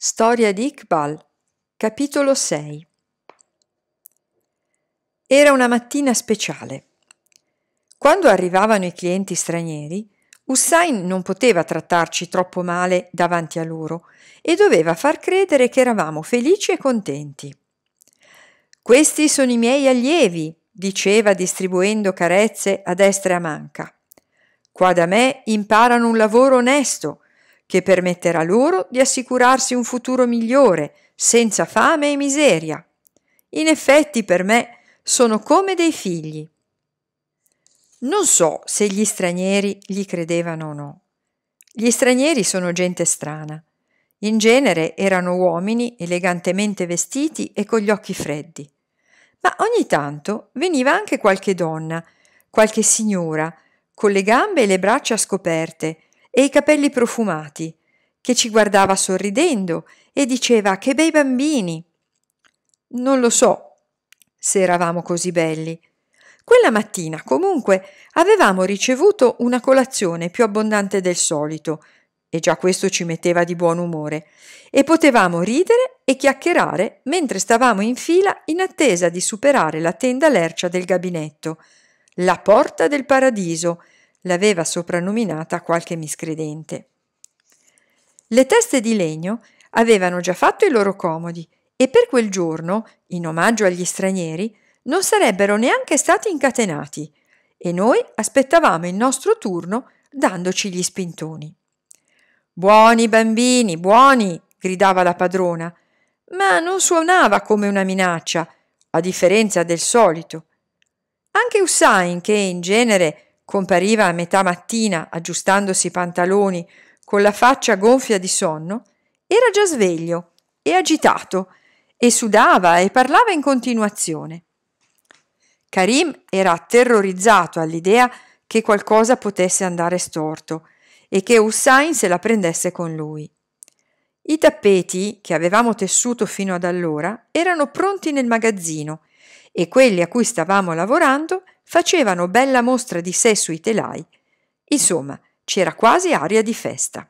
Storia di Iqbal, capitolo 6 Era una mattina speciale. Quando arrivavano i clienti stranieri, Hussain non poteva trattarci troppo male davanti a loro e doveva far credere che eravamo felici e contenti. Questi sono i miei allievi, diceva distribuendo carezze a destra e a manca. Qua da me imparano un lavoro onesto che permetterà loro di assicurarsi un futuro migliore, senza fame e miseria. In effetti per me sono come dei figli. Non so se gli stranieri gli credevano o no. Gli stranieri sono gente strana. In genere erano uomini elegantemente vestiti e con gli occhi freddi. Ma ogni tanto veniva anche qualche donna, qualche signora, con le gambe e le braccia scoperte, e i capelli profumati, che ci guardava sorridendo e diceva che bei bambini. Non lo so se eravamo così belli. Quella mattina, comunque, avevamo ricevuto una colazione più abbondante del solito, e già questo ci metteva di buon umore, e potevamo ridere e chiacchierare mentre stavamo in fila in attesa di superare la tenda lercia del gabinetto, la porta del paradiso, l'aveva soprannominata qualche miscredente. Le teste di legno avevano già fatto i loro comodi e per quel giorno, in omaggio agli stranieri, non sarebbero neanche stati incatenati e noi aspettavamo il nostro turno dandoci gli spintoni. Buoni bambini, buoni! gridava la padrona, ma non suonava come una minaccia, a differenza del solito. Anche Usain, che in genere compariva a metà mattina aggiustandosi i pantaloni con la faccia gonfia di sonno, era già sveglio e agitato e sudava e parlava in continuazione. Karim era terrorizzato all'idea che qualcosa potesse andare storto e che Hussain se la prendesse con lui. I tappeti che avevamo tessuto fino ad allora erano pronti nel magazzino e quelli a cui stavamo lavorando facevano bella mostra di sé sui telai. Insomma, c'era quasi aria di festa.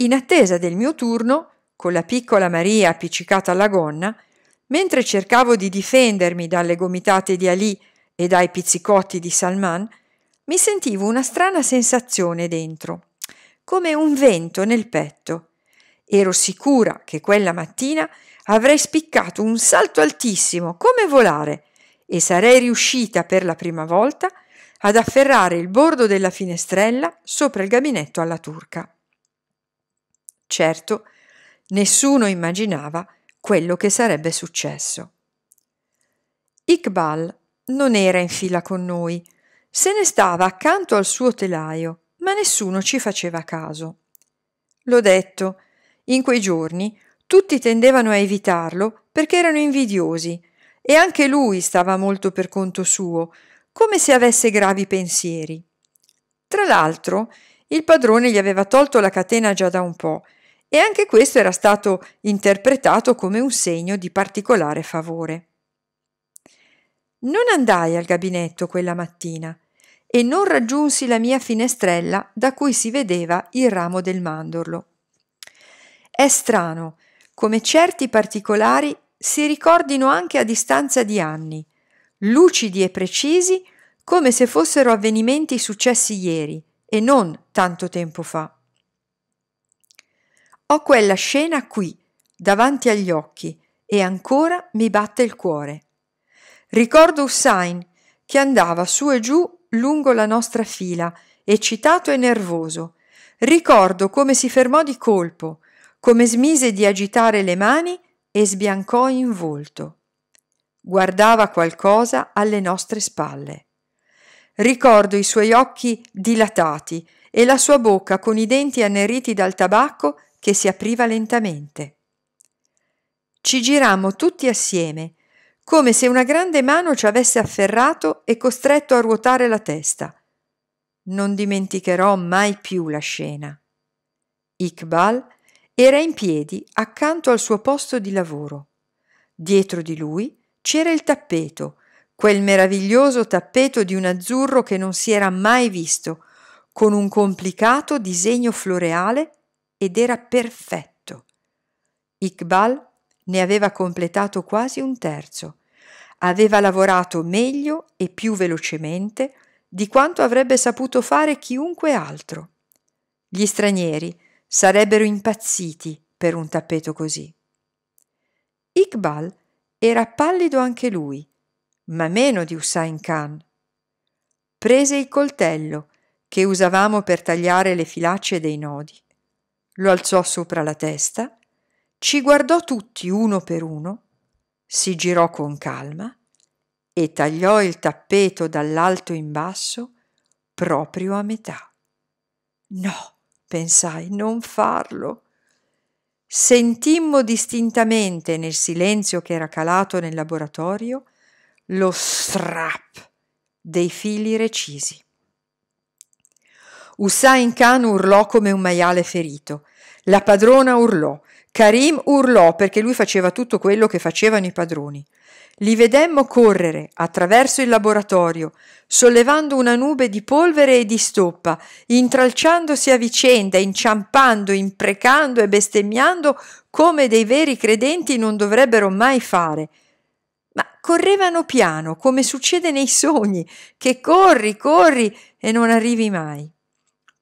In attesa del mio turno, con la piccola Maria appiccicata alla gonna, mentre cercavo di difendermi dalle gomitate di Ali e dai pizzicotti di Salman, mi sentivo una strana sensazione dentro, come un vento nel petto. Ero sicura che quella mattina avrei spiccato un salto altissimo, come volare, e sarei riuscita per la prima volta ad afferrare il bordo della finestrella sopra il gabinetto alla turca. Certo, nessuno immaginava quello che sarebbe successo. Iqbal non era in fila con noi, se ne stava accanto al suo telaio, ma nessuno ci faceva caso. L'ho detto, in quei giorni tutti tendevano a evitarlo perché erano invidiosi e anche lui stava molto per conto suo, come se avesse gravi pensieri. Tra l'altro, il padrone gli aveva tolto la catena già da un po', e anche questo era stato interpretato come un segno di particolare favore. Non andai al gabinetto quella mattina e non raggiunsi la mia finestrella da cui si vedeva il ramo del mandorlo. È strano come certi particolari si ricordino anche a distanza di anni, lucidi e precisi come se fossero avvenimenti successi ieri e non tanto tempo fa. Ho quella scena qui, davanti agli occhi, e ancora mi batte il cuore. Ricordo Hussein che andava su e giù lungo la nostra fila, eccitato e nervoso. Ricordo come si fermò di colpo, come smise di agitare le mani e sbiancò in volto. Guardava qualcosa alle nostre spalle. Ricordo i suoi occhi dilatati e la sua bocca con i denti anneriti dal tabacco che si apriva lentamente. Ci girammo tutti assieme, come se una grande mano ci avesse afferrato e costretto a ruotare la testa. Non dimenticherò mai più la scena. Iqbal era in piedi accanto al suo posto di lavoro. Dietro di lui c'era il tappeto, quel meraviglioso tappeto di un azzurro che non si era mai visto, con un complicato disegno floreale ed era perfetto. Iqbal ne aveva completato quasi un terzo. Aveva lavorato meglio e più velocemente di quanto avrebbe saputo fare chiunque altro. Gli stranieri Sarebbero impazziti per un tappeto così. Iqbal era pallido anche lui, ma meno di Hussein Khan. Prese il coltello che usavamo per tagliare le filacce dei nodi, lo alzò sopra la testa, ci guardò tutti uno per uno, si girò con calma e tagliò il tappeto dall'alto in basso proprio a metà. No! pensai, non farlo. Sentimmo distintamente nel silenzio che era calato nel laboratorio lo strap dei fili recisi. Hussain Khan urlò come un maiale ferito. La padrona urlò. Karim urlò perché lui faceva tutto quello che facevano i padroni. Li vedemmo correre attraverso il laboratorio, sollevando una nube di polvere e di stoppa, intralciandosi a vicenda, inciampando, imprecando e bestemmiando come dei veri credenti non dovrebbero mai fare. Ma correvano piano, come succede nei sogni, che corri, corri e non arrivi mai.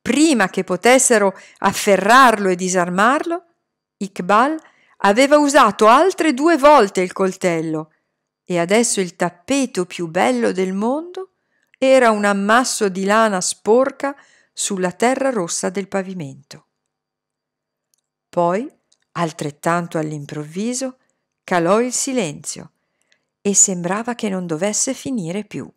Prima che potessero afferrarlo e disarmarlo, Iqbal aveva usato altre due volte il coltello e adesso il tappeto più bello del mondo era un ammasso di lana sporca sulla terra rossa del pavimento. Poi, altrettanto all'improvviso, calò il silenzio e sembrava che non dovesse finire più.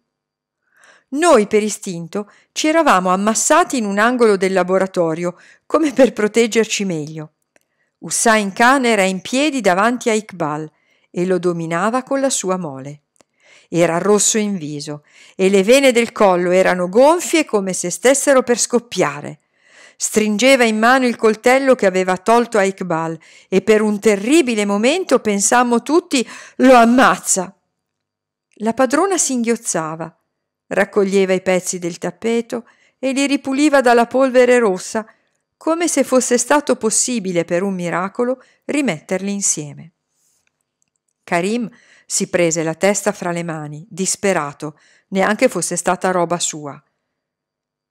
Noi per istinto ci eravamo ammassati in un angolo del laboratorio, come per proteggerci meglio. Hussein Khan era in piedi davanti a Iqbal e lo dominava con la sua mole. Era rosso in viso e le vene del collo erano gonfie come se stessero per scoppiare. Stringeva in mano il coltello che aveva tolto a Iqbal e per un terribile momento pensammo tutti lo ammazza. La padrona singhiozzava, raccoglieva i pezzi del tappeto e li ripuliva dalla polvere rossa come se fosse stato possibile per un miracolo rimetterli insieme. Karim si prese la testa fra le mani, disperato, neanche fosse stata roba sua.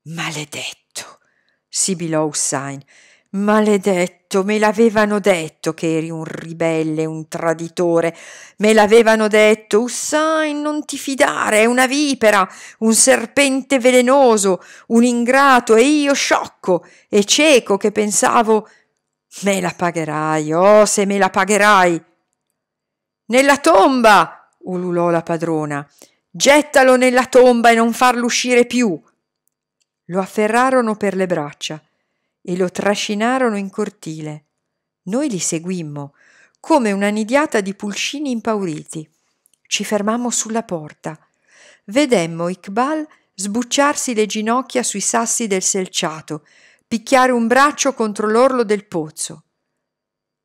Maledetto, sibilò Hussain, Maledetto, me l'avevano detto che eri un ribelle, un traditore. Me l'avevano detto, Ussai, non ti fidare, è una vipera, un serpente velenoso, un ingrato, e io sciocco e cieco che pensavo, me la pagherai, oh, se me la pagherai. Nella tomba, ululò la padrona, gettalo nella tomba e non farlo uscire più. Lo afferrarono per le braccia e lo trascinarono in cortile. Noi li seguimmo, come una nidiata di pulcini impauriti. Ci fermammo sulla porta. Vedemmo Iqbal sbucciarsi le ginocchia sui sassi del selciato, picchiare un braccio contro l'orlo del pozzo.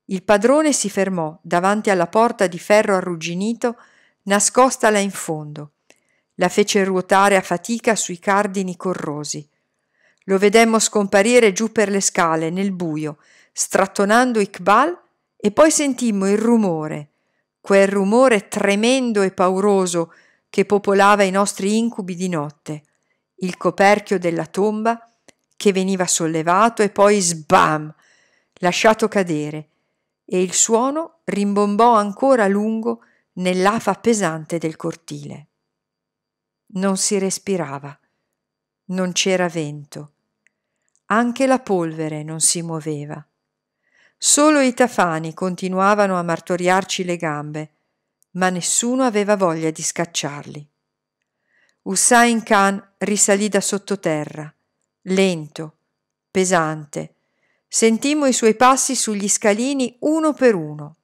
Il padrone si fermò davanti alla porta di ferro arrugginito, nascosta là in fondo. La fece ruotare a fatica sui cardini corrosi. Lo vedemmo scomparire giù per le scale, nel buio, strattonando Iqbal, e poi sentimmo il rumore, quel rumore tremendo e pauroso che popolava i nostri incubi di notte, il coperchio della tomba che veniva sollevato e poi sbam, lasciato cadere, e il suono rimbombò ancora a lungo nell'afa pesante del cortile. Non si respirava, non c'era vento, anche la polvere non si muoveva. Solo i tafani continuavano a martoriarci le gambe, ma nessuno aveva voglia di scacciarli. Hussain Khan risalì da sottoterra, lento, pesante. Sentimmo i suoi passi sugli scalini uno per uno.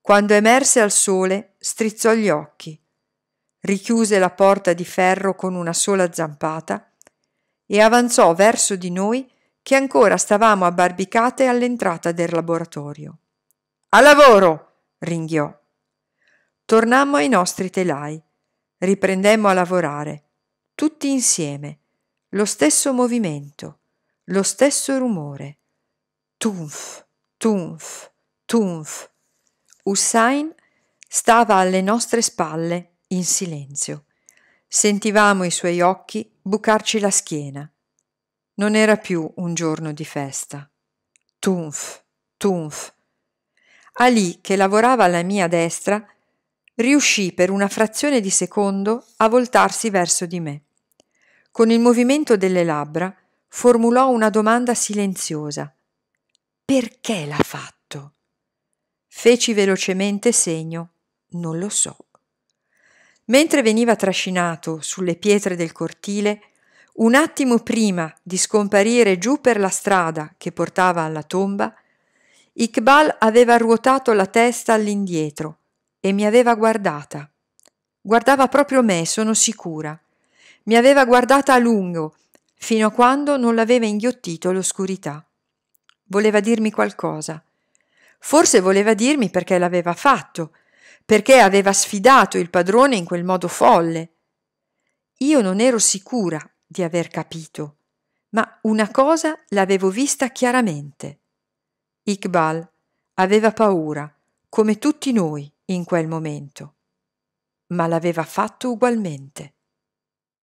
Quando emerse al sole, strizzò gli occhi, richiuse la porta di ferro con una sola zampata e avanzò verso di noi che ancora stavamo abbarbicate all'entrata del laboratorio. A lavoro! ringhiò. Tornammo ai nostri telai. Riprendemmo a lavorare, tutti insieme, lo stesso movimento, lo stesso rumore. Tunf, tunf, tunf. Hussein stava alle nostre spalle in silenzio. Sentivamo i suoi occhi bucarci la schiena. Non era più un giorno di festa. Tunf, tunf. Ali, che lavorava alla mia destra, riuscì per una frazione di secondo a voltarsi verso di me. Con il movimento delle labbra formulò una domanda silenziosa. Perché l'ha fatto? Feci velocemente segno. Non lo so mentre veniva trascinato sulle pietre del cortile, un attimo prima di scomparire giù per la strada che portava alla tomba, Iqbal aveva ruotato la testa all'indietro e mi aveva guardata. Guardava proprio me, sono sicura. Mi aveva guardata a lungo, fino a quando non l'aveva inghiottito l'oscurità. Voleva dirmi qualcosa. Forse voleva dirmi perché l'aveva fatto, perché aveva sfidato il padrone in quel modo folle. Io non ero sicura di aver capito, ma una cosa l'avevo vista chiaramente. Iqbal aveva paura, come tutti noi in quel momento, ma l'aveva fatto ugualmente.